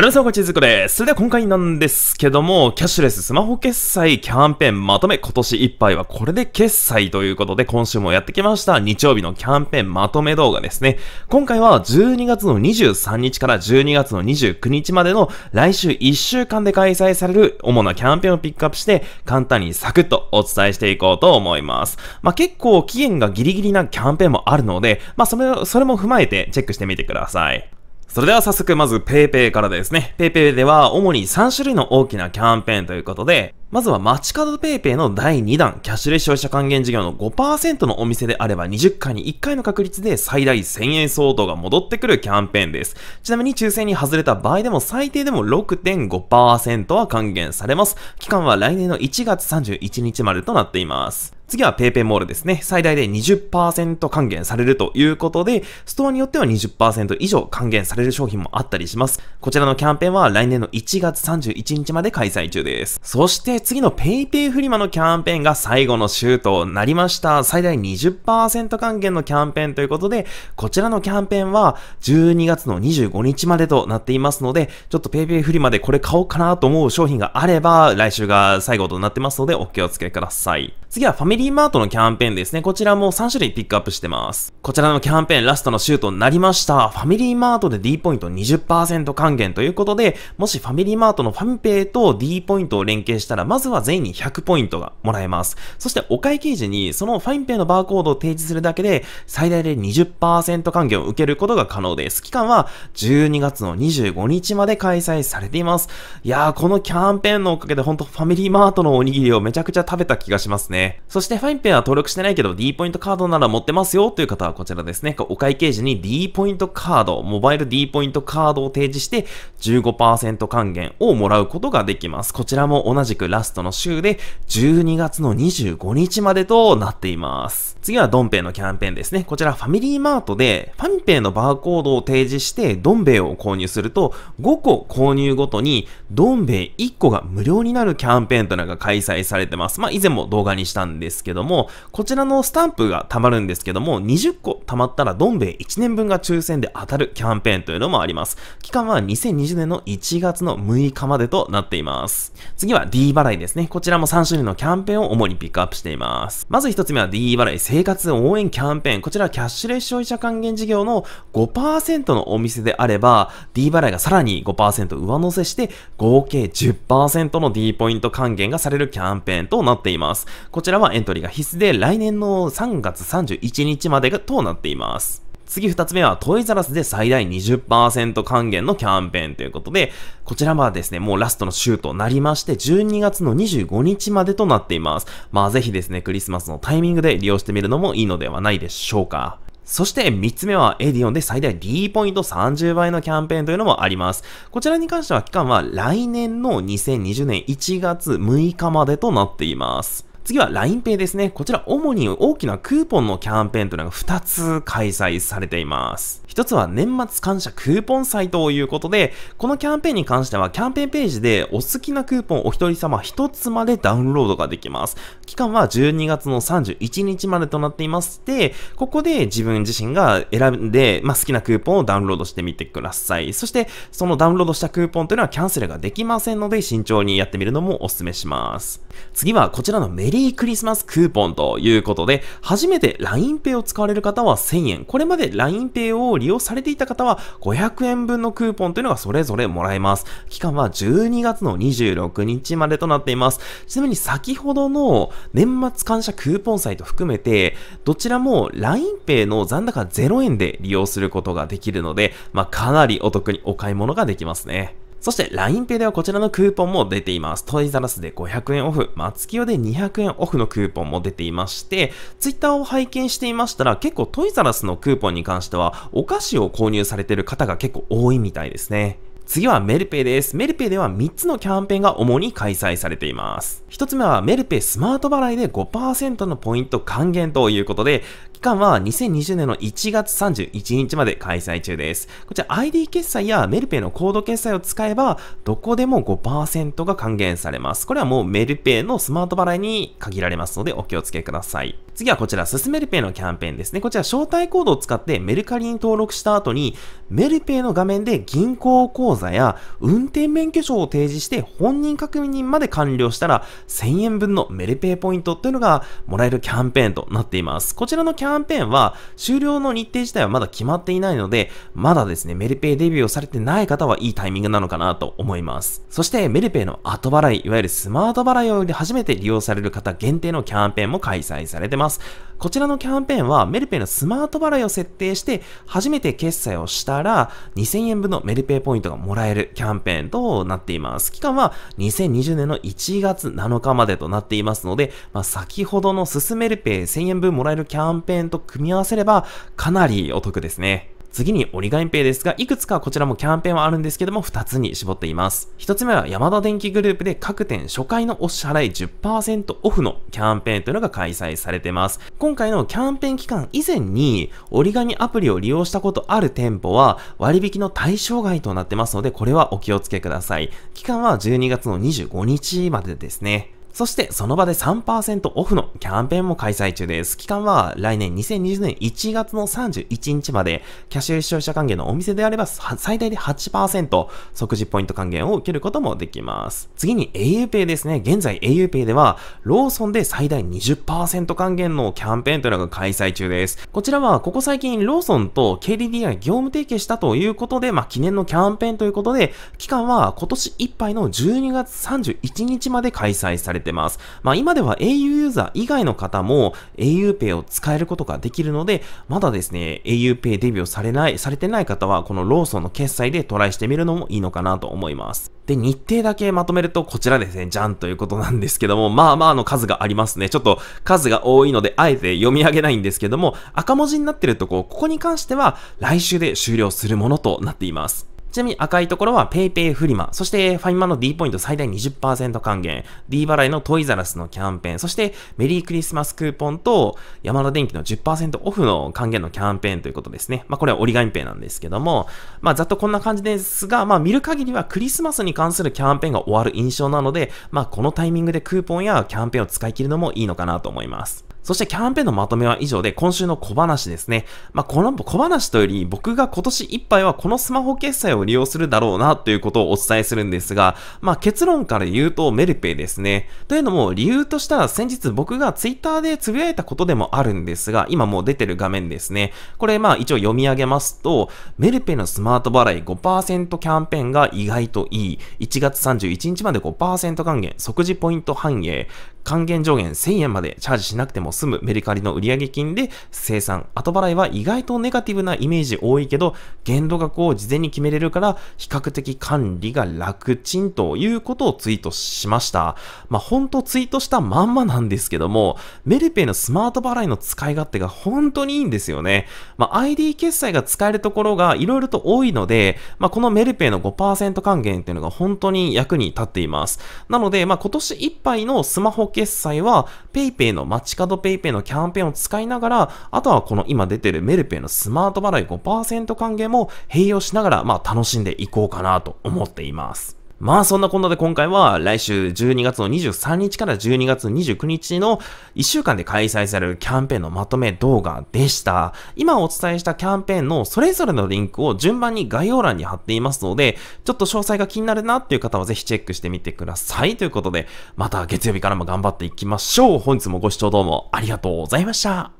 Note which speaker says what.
Speaker 1: ありがとうございます。こちずこです。それでは今回なんですけども、キャッシュレススマホ決済キャンペーンまとめ今年いっぱいはこれで決済ということで、今週もやってきました日曜日のキャンペーンまとめ動画ですね。今回は12月の23日から12月の29日までの来週1週間で開催される主なキャンペーンをピックアップして、簡単にサクッとお伝えしていこうと思います。まあ、結構期限がギリギリなキャンペーンもあるので、まあ、それ、それも踏まえてチェックしてみてください。それでは早速まず PayPay からですね。PayPay では主に3種類の大きなキャンペーンということで、まずは街角ペイペイの第2弾、キャッシュレス消費者還元事業の5%のお店であれば20回に1回の確率で最大1000円相当が戻ってくるキャンペーンです。ちなみに抽選に外れた場合でも最低でも6.5%は還元されます。期間は来年の1月31日までとなっています。次はペイペイモールですね。最大で20%還元されるということで、ストアによっては20%以上還元される商品もあったりします。こちらのキャンペーンは来年の1月31日まで開催中です。そして次の PayPay フリマのキャンペーンが最後の週となりました。最大20%還元のキャンペーンということで、こちらのキャンペーンは12月の25日までとなっていますので、ちょっと PayPay フリマでこれ買おうかなと思う商品があれば、来週が最後となってますので、お気をつけください。次はファミリーマートのキャンペーンですね。こちらも3種類ピックアップしてます。こちらのキャンペーンラストの週となりました。ファミリーマートで D ポイント20%還元ということで、もしファミリーマートのファミペイと D ポイントを連携したら、まずは全員に100ポイントがもらえます。そしてお会計時にそのファインペイのバーコードを提示するだけで最大で20%還元を受けることが可能です。期間は12月の25日まで開催されています。いやー、このキャンペーンのおかげでほんとファミリーマートのおにぎりをめちゃくちゃ食べた気がしますね。そしてファインペイは登録してないけど D ポイントカードなら持ってますよという方はこちらですね。お会計時に D ポイントカード、モバイル D ポイントカードを提示して15%還元をもらうことができます。こちらも同じくストの週で、12月の25日までとなっています。次はドンペイのキャンペーンですね。こちらファミリーマートで、ファミペイのバーコードを提示して、ドンベイを購入すると、5個購入ごとに、ドンベイ1個が無料になるキャンペーンというのが開催されてます。まあ、以前も動画にしたんですけども、こちらのスタンプが貯まるんですけども、20個貯まったらドンベイ1年分が抽選で当たるキャンペーンというのもあります。期間は2020年の1月の6日までとなっています。次は D 払いいですね。こちらも3種類のキャンペーンを主にピックアップしています。まず1つ目は d 払い生活応援キャンペーン。こちらはキャッシュレス消費者還元事業の5%のお店であれば、D 払いがさらに5%上乗せして、合計10%の D ポイント還元がされるキャンペーンとなっています。こちらはエントリーが必須で、来年の3月31日までがとなっています。次二つ目はトイザラスで最大20%還元のキャンペーンということで、こちらはですね、もうラストの週となりまして、12月の25日までとなっています。まあぜひですね、クリスマスのタイミングで利用してみるのもいいのではないでしょうか。そして3つ目はエディオンで最大 D ポイント30倍のキャンペーンというのもあります。こちらに関しては期間は来年の2020年1月6日までとなっています。次は LINEPay ですね。こちら主に大きなクーポンのキャンペーンというのが2つ開催されています。1つは年末感謝クーポン祭ということで、このキャンペーンに関してはキャンペーンページでお好きなクーポンお一人様1つまでダウンロードができます。期間は12月の31日までとなっていまして、ここで自分自身が選んで、まあ、好きなクーポンをダウンロードしてみてください。そして、そのダウンロードしたクーポンというのはキャンセルができませんので、慎重にやってみるのもお勧めします。次はこちらのメリリークリスマスクーポンということで、初めて LINEPay を使われる方は1000円、これまで LINEPay を利用されていた方は500円分のクーポンというのがそれぞれもらえます。期間は12月の26日までとなっています。ちなみに先ほどの年末感謝クーポンイと含めて、どちらも LINEPay の残高0円で利用することができるので、まあ、かなりお得にお買い物ができますね。そして LINEPay ではこちらのクーポンも出ています。トイザラスで500円オフ、松清で200円オフのクーポンも出ていまして、Twitter を拝見していましたら結構トイザラスのクーポンに関してはお菓子を購入されている方が結構多いみたいですね。次はメルペイです。メルペイでは3つのキャンペーンが主に開催されています。1つ目はメルペイスマート払いで5%のポイント還元ということで、期間は2020年の1月31日まで開催中です。こちら ID 決済やメルペイのコード決済を使えば、どこでも5%が還元されます。これはもうメルペイのスマート払いに限られますのでお気をつけください。次はこちら、進めるペイのキャンペーンですね。こちら、招待コードを使ってメルカリに登録した後に、メルペイの画面で銀行口座や運転免許証を提示して本人確認まで完了したら、1000円分のメルペイポイントというのがもらえるキャンペーンとなっています。こちらのキャンペーンは、終了の日程自体はまだ決まっていないので、まだですね、メルペイデビューをされてない方はいいタイミングなのかなと思います。そして、メルペイの後払い、いわゆるスマート払いを初めて利用される方限定のキャンペーンも開催されてます。ます。こちらのキャンペーンはメルペイのスマート払いを設定して初めて決済をしたら2000円分のメルペイポイントがもらえるキャンペーンとなっています。期間は2020年の1月7日までとなっていますので、まあ、先ほどのスめるペイ1000円分もらえるキャンペーンと組み合わせればかなりお得ですね。次に折り紙ペイですが、いくつかこちらもキャンペーンはあるんですけども、2つに絞っています。1つ目は山田電機グループで各店初回のお支払い10%オフのキャンペーンというのが開催されています。今回のキャンペーン期間以前に折り紙アプリを利用したことある店舗は割引の対象外となってますので、これはお気をつけください。期間は12月の25日までですね。そしてその場で3%オフのキャンペーンも開催中です。期間は来年2020年1月の31日まで、キャッシュ視聴者還元のお店であれば最大で8%即時ポイント還元を受けることもできます。次に auPay ですね。現在 auPay ではローソンで最大20%還元のキャンペーンというのが開催中です。こちらはここ最近ローソンと KDDI 業務提携したということで、まあ、記念のキャンペーンということで、期間は今年いっぱいの12月31日まで開催されれてます。まあ今では au ユーザー以外の方も auPay を使えることができるので、まだですね、auPay デビューされない、されてない方は、このローソンの決済でトライしてみるのもいいのかなと思います。で、日程だけまとめるとこちらですね、じゃんということなんですけども、まあまあの数がありますね。ちょっと数が多いので、あえて読み上げないんですけども、赤文字になってるとこ、ここに関しては来週で終了するものとなっています。ちなみに赤いところは PayPay フリマ、そしてファイマの D ポイント最大20%還元、D 払いのトイザラスのキャンペーン、そしてメリークリスマスクーポンと山田電機の10%オフの還元のキャンペーンということですね。まあこれは折り紙ペイなんですけども、まあざっとこんな感じですが、まあ見る限りはクリスマスに関するキャンペーンが終わる印象なので、まあこのタイミングでクーポンやキャンペーンを使い切るのもいいのかなと思います。そしてキャンペーンのまとめは以上で、今週の小話ですね。まあ、この小話というより、僕が今年いっぱいはこのスマホ決済を利用するだろうなということをお伝えするんですが、まあ、結論から言うとメルペイですね。というのも、理由としたら先日僕がツイッターで呟いたことでもあるんですが、今もう出てる画面ですね。これま一応読み上げますと、メルペイのスマート払い5%キャンペーンが意外といい。1月31日まで5%還元、即時ポイント反映。還元上限1000円までチャージしなくても済むメルカリの売上金で生産、後払いは意外とネガティブなイメージ多いけど、限度額を事前に決めれるから比較的管理が楽ちんということをツイートしました。まあ、ほんとツイートしたまんまなんですけども、メルペイのスマート払いの使い勝手が本当にいいんですよね。まあ、ID 決済が使えるところが色々と多いので、まあ、このメルペイの5%還元っていうのが本当に役に立っています。なので、まあ、今年いっぱいのスマホ決済は PayPay の街角 PayPay のキャンペーンを使いながら、あとはこの今出てるメルペイのスマート払い5%還元も併用しながら、まあ楽しんでいこうかなと思っています。まあそんなこんなで今回は来週12月の23日から12月29日の1週間で開催されるキャンペーンのまとめ動画でした。今お伝えしたキャンペーンのそれぞれのリンクを順番に概要欄に貼っていますので、ちょっと詳細が気になるなっていう方はぜひチェックしてみてください。ということで、また月曜日からも頑張っていきましょう。本日もご視聴どうもありがとうございました。